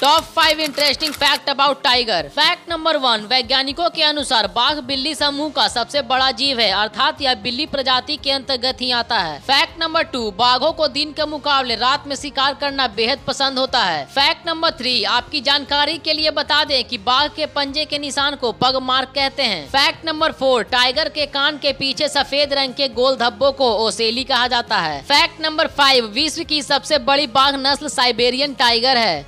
top five interesting fact about tiger fact number one वैज्ञानिकों के अनुसार बाघ बिल्ली समूह का सबसे बड़ा जीव है अर्थात यह बिल्ली प्रजाति के अंतर्गत ही आता है फैक्ट नंबर टू बाघों को दिन के मुकाबले रात में शिकार करना बेहद पसंद होता है फैक्ट नंबर थ्री आपकी जानकारी के लिए बता दें कि बाघ के पंजे के निशान को पग मार्क कहते हैं फैक्ट नंबर फोर टाइगर के कान के पीछे सफेद रंग के गोल धब्बों को ओसेली कहा जाता है फैक्ट नंबर फाइव विश्व की सबसे बड़ी बाघ नस्ल साइबेरियन टाइगर है